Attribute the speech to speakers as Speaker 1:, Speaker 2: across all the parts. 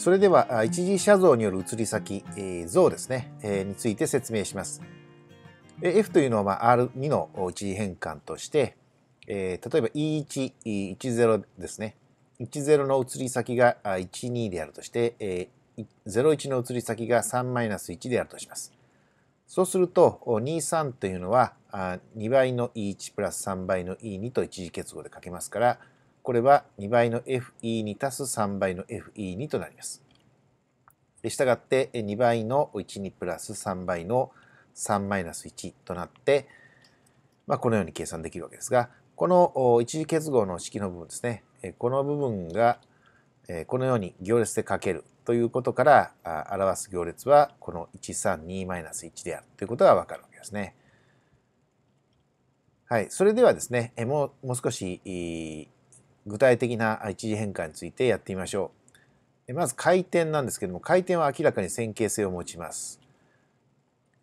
Speaker 1: それでは一時写像による移り先、えー、像ですね、えー、について説明します。F というのは、まあ、R2 の一時変換として、えー、例えば E1、10ですね。10の移り先が12であるとして、えー、01の移り先が3-1であるとします。そうすると、23というのは2倍の E1 プラス3倍の E2 と一時結合で書けますから、これは2倍の fe に足す3倍の f e にとなります。したがって2倍の1にプラス3倍の3マイナス1となって、まあ、このように計算できるわけですが、この一次結合の式の部分ですね、この部分がこのように行列でかけるということから表す行列はこの132-1であるということがわかるわけですね。はい、それではですね、もうもう少し具体的な一次変化についてやってみましょう。まず回転なんですけども回転は明らかに線形性を持ちます。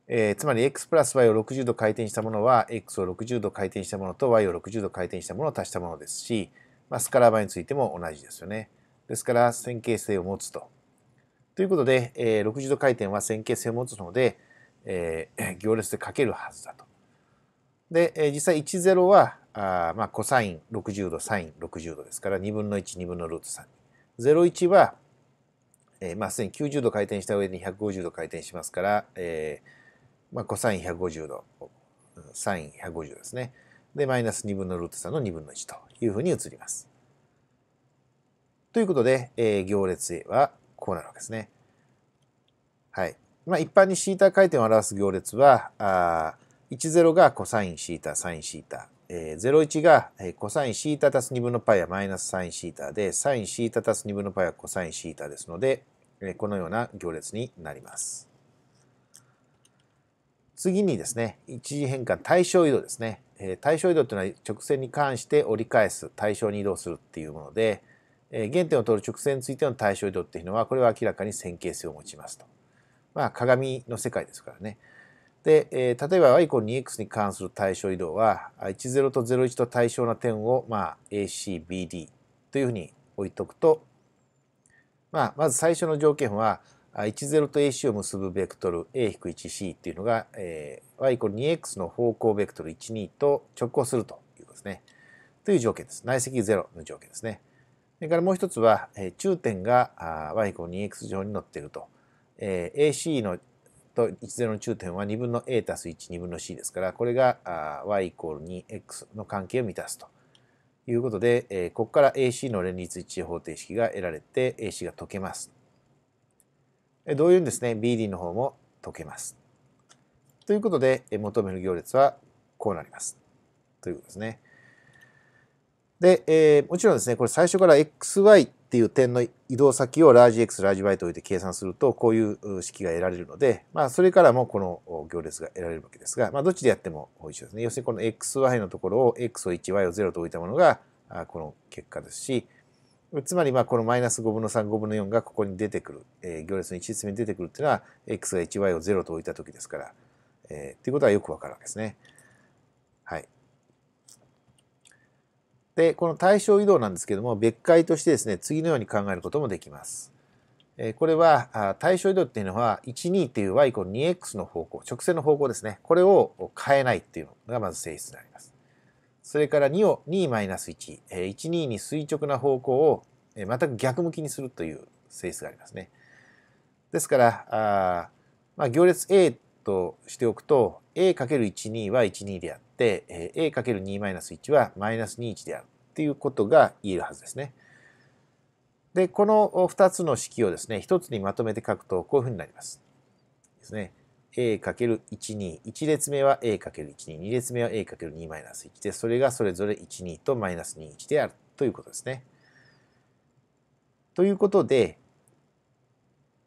Speaker 1: えー、つまり x プラス y を60度回転したものは x を60度回転したものと y を60度回転したものを足したものですし、まあ、スカラーバについても同じですよね。ですから線形性を持つと。ということで、えー、60度回転は線形性を持つので、えー、行列でかけるはずだと。で、えー、実際10はあまあ、コサイン60度、サイン60度ですから、2分の1、2分のルート3。01は、えー、まあ、すでに90度回転した上に150度回転しますから、えー、まあ、コサイン150度、サイン150度ですね。で、マイナス2分のルート3の2分の1というふうに移ります。ということで、えー、行列 A はこうなるわけですね。はい。まあ、一般にシータ回転を表す行列は、あ10がコサインシータ、サインシータ、えー、01が、えー、コサインシータたす2分の π はマイナスサインシータで、サインシータたす2分の π はコサインシータですので、えー、このような行列になります。次にですね、一次変換対象移動ですね。えー、対象移動というのは直線に関して折り返す、対象に移動するっていうもので、え原点を通る直線についての対象移動っていうのは、これは明らかに線形性を持ちますと。まあ、鏡の世界ですからね。で、えー、例えば y イコール 2x に関する対象移動は10と01と対象な点を、まあ、ACBD というふうに置いとくと、まあ、まず最初の条件は10と AC を結ぶベクトル A-1C っていうのが、えー、y イコール 2x の方向ベクトル12と直行するということですね。という条件です。内積0の条件ですね。それからもう一つは、えー、中点が y イコール 2x 上に乗っていると。えー、AC のと10の中点は2分の a たす1、2分の c ですから、これが y イコール 2x の関係を満たすということで、えここから ac の連立一致方程式が得られて ac が解けます。同様にですね、BD の方も解けます。ということで、求める行列はこうなります。ということですね。で、えー、もちろんですね、これ最初から xy っていう点の移動先をラージ X ラージ Y と置いて計算するとこういう式が得られるので、まあ、それからもこの行列が得られるわけですが、まあ、どっちでやっても一緒ですね。要するにこの XY のところを X を 1Y を0と置いたものがこの結果ですしつまりまあこのマイナス5分の3、5分の4がここに出てくる、えー、行列の1列目に出てくるっていうのは X が 1Y を0と置いた時ですから、えー、っていうことはよくわかるわけですね。はい。で、この対象移動なんですけども、別解としてですね、次のように考えることもできます。これは、対象移動っていうのは、12っていう y イコール 2x の方向、直線の方向ですね。これを変えないっていうのがまず性質になります。それから2を2-1、12に垂直な方向を全く逆向きにするという性質がありますね。ですから、まあ、行列 A としておくと、a×12 は12であって、、えー、a×2-1 はマイナス21であるっていうことが言えるはずですね。で、この2つの式をですね、1つにまとめて書くとこういうふうになります。ですね。a×12。1列目は a×12。2列目は a×2-1 で、それがそれぞれ12とマイナス21であるということですね。ということで、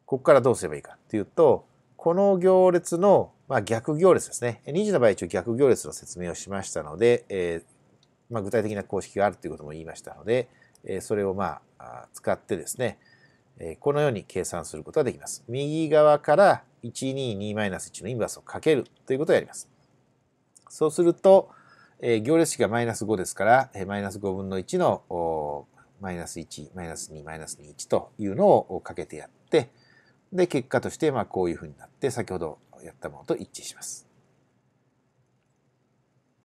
Speaker 1: ここからどうすればいいかというと、この行列のまあ、逆行列ですね。2次の場合一応逆行列の説明をしましたので、えー、まあ、具体的な公式があるということも言いましたので、えー、それをまあ使ってですね、えー、このように計算することができます。右側から122-1のインバースをかけるということをやります。そうすると、えー、行列式がマイナス5ですから、えマイナス5分の1のマイナス1、マイナス2、マイナス2、1というのをかけてやって、で、結果として、まあ、こういうふうになって、先ほどやったものと一致します。